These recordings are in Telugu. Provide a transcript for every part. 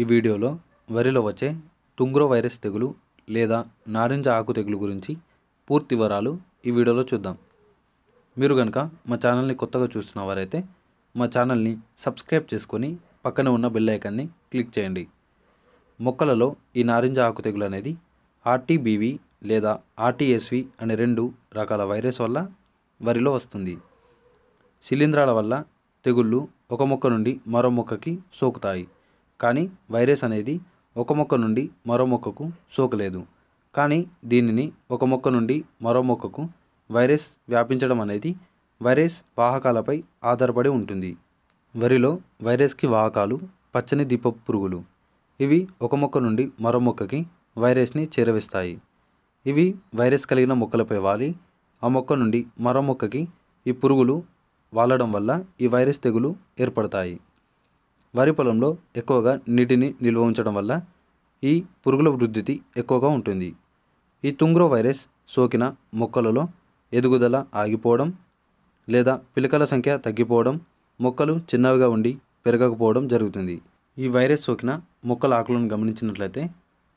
ఈ వీడియోలో వరిలో వచ్చే టుంగ్రో వైరస్ తెగులు లేదా నారింజ ఆకు తెగులు గురించి పూర్తి వివరాలు ఈ వీడియోలో చూద్దాం మీరు కనుక మా ఛానల్ని కొత్తగా చూస్తున్నవారైతే మా ఛానల్ని సబ్స్క్రైబ్ చేసుకొని పక్కన ఉన్న బెల్లైకాన్ని క్లిక్ చేయండి మొక్కలలో ఈ నారింజ ఆకు తెగులు అనేది ఆర్టీబీవీ లేదా ఆర్టీఎస్వి అనే రెండు రకాల వైరస్ వల్ల వరిలో వస్తుంది శిలీంధ్రాల వల్ల తెగుళ్ళు ఒక మొక్క నుండి మరో మొక్కకి సోకుతాయి కానీ వైరస్ అనేది ఒక మొక్క నుండి మరో మొక్కకు సోకలేదు కానీ దీనిని ఒక మొక్క నుండి మరో మొక్కకు వైరస్ వ్యాపించడం అనేది వైరస్ వాహకాలపై ఆధారపడి ఉంటుంది వరిలో వైరస్కి వాహకాలు పచ్చని దీపపు పురుగులు ఇవి ఒక మొక్క నుండి మరో మొక్కకి వైరస్ని చేరవేస్తాయి ఇవి వైరస్ కలిగిన మొక్కలపై వాలి ఆ మొక్క నుండి మరో మొక్కకి ఈ పురుగులు వాలడం వల్ల ఈ వైరస్ తెగులు ఏర్పడతాయి వరి పొలంలో ఎక్కువగా నీటిని నిల్వ ఉంచడం వల్ల ఈ పురుగుల వృద్ధి ఎక్కువగా ఉంటుంది ఈ తుంగ్రో వైరస్ సోకిన మొక్కలలో ఎదుగుదల ఆగిపోవడం లేదా పిలకల సంఖ్య తగ్గిపోవడం మొక్కలు చిన్నవిగా ఉండి పెరగకపోవడం జరుగుతుంది ఈ వైరస్ సోకిన మొక్కల ఆకులను గమనించినట్లయితే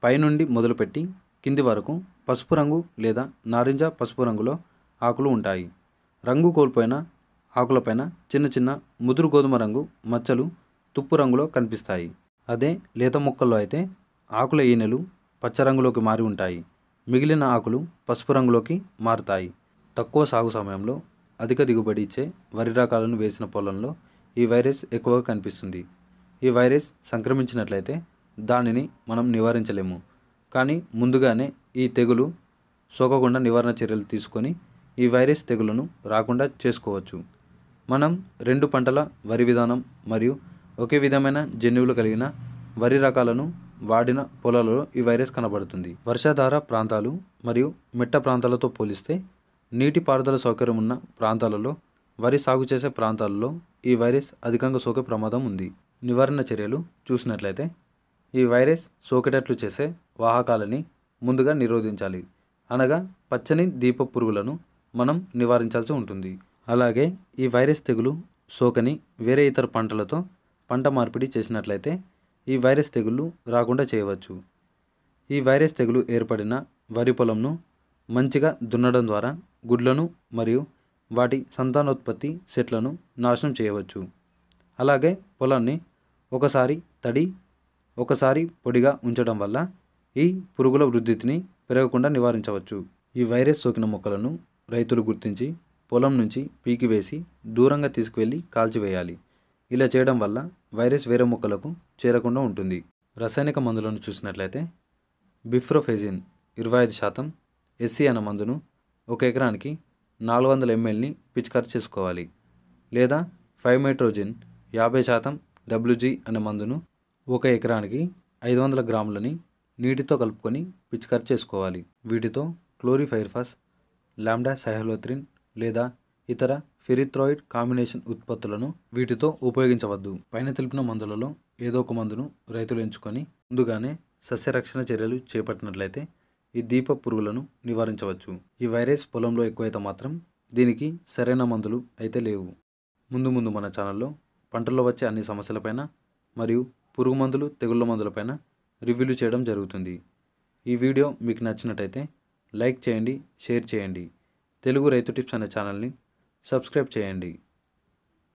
పైనుండి మొదలుపెట్టి కింది వరకు పసుపు రంగు లేదా నారింజ పసుపు రంగులో ఆకులు ఉంటాయి రంగు కోల్పోయిన ఆకులపైన చిన్న చిన్న ముదురు గోధుమ రంగు మచ్చలు తుప్పు రంగులో కనిపిస్తాయి అదే లేత మొక్కల్లో అయితే ఆకుల ఈనెలు పచ్చ రంగులోకి మారి ఉంటాయి మిగిలిన ఆకులు పసుపు రంగులోకి మారుతాయి తక్కువ సాగు సమయంలో అధిక దిగుబడి ఇచ్చే వరి రకాలను వేసిన పొలంలో ఈ వైరస్ ఎక్కువగా కనిపిస్తుంది ఈ వైరస్ సంక్రమించినట్లయితే దానిని మనం నివారించలేము కానీ ముందుగానే ఈ తెగులు సోకకుండా నివారణ చర్యలు తీసుకొని ఈ వైరస్ తెగులను రాకుండా చేసుకోవచ్చు మనం రెండు పంటల వరి విధానం మరియు ఒకే విధమైన జన్యువులు కలిగిన వరి రకాలను వాడిన పొలాలలో ఈ వైరస్ కనబడుతుంది వర్షాధార ప్రాంతాలు మరియు మిట్ట ప్రాంతాలతో పోలిస్తే నీటిపారుదల సౌకర్యం ఉన్న ప్రాంతాలలో వరి సాగు చేసే ప్రాంతాలలో ఈ వైరస్ అధికంగా సోకే ప్రమాదం ఉంది నివారణ చర్యలు చూసినట్లయితే ఈ వైరస్ సోకేటట్లు చేసే వాహకాలని ముందుగా నిరోధించాలి అనగా పచ్చని దీప పురుగులను మనం నివారించాల్సి ఉంటుంది అలాగే ఈ వైరస్ తెగులు సోకని వేరే ఇతర పంటలతో పంట మార్పిడి చేసినట్లయితే ఈ వైరస్ తెగుళ్ళు రాకుండా చేయవచ్చు ఈ వైరస్ తెగులు ఏర్పడిన వరి పొలంను మంచిగా దున్నడం ద్వారా గుడ్లను మరియు వాటి సంతానోత్పత్తి సెట్లను నాశనం చేయవచ్చు అలాగే పొలాన్ని ఒకసారి తడి ఒకసారి పొడిగా ఉంచడం వల్ల ఈ పురుగుల వృద్ధిని పెరగకుండా నివారించవచ్చు ఈ వైరస్ సోకిన మొక్కలను రైతులు గుర్తించి పొలం నుంచి పీకివేసి దూరంగా తీసుకువెళ్ళి కాల్చివేయాలి ఇలా చేయడం వల్ల వైరస్ వేరే మొక్కలకు చేరకుండా ఉంటుంది రసాయనిక మందులను చూసినట్లయితే బిఫ్రోఫెజిన్ ఇరవై ఐదు శాతం ఎస్సీ అన్న మందును ఒక ఎకరానికి నాలుగు వందల ఎంఎల్ని పిచికారి చేసుకోవాలి లేదా ఫైవ్ మైట్రోజిన్ యాభై శాతం డబ్ల్యూజీ అనే మందును ఒక ఎకరానికి ఐదు వందల గ్రాములని నీటితో కలుపుకొని పిచికారి చేసుకోవాలి వీటితో క్లోరిఫైర్ఫాస్ లాండా సైహలోత్రిన్ లేదా ఇతర ఫెరిథ్రాయిడ్ కాంబినేషన్ ఉత్పత్తులను వీటితో ఉపయోగించవద్దు పైన తెలిపిన మందులలో ఏదో ఒక మందును రైతులు ఎంచుకొని ముందుగానే సస్యరక్షణ చర్యలు చేపట్టినట్లయితే ఈ దీప పురుగులను నివారించవచ్చు ఈ వైరస్ పొలంలో ఎక్కువైతే మాత్రం దీనికి సరైన మందులు అయితే లేవు ముందు ముందు మన ఛానల్లో పంటల్లో వచ్చే అన్ని సమస్యలపైన మరియు పురుగు మందులు తెగుళ్ళ మందులపైన రివ్యూలు చేయడం జరుగుతుంది ఈ వీడియో మీకు నచ్చినట్టయితే లైక్ చేయండి షేర్ చేయండి తెలుగు రైతు టిప్స్ అనే ఛానల్ని సబ్స్క్రైబ్ చేయండి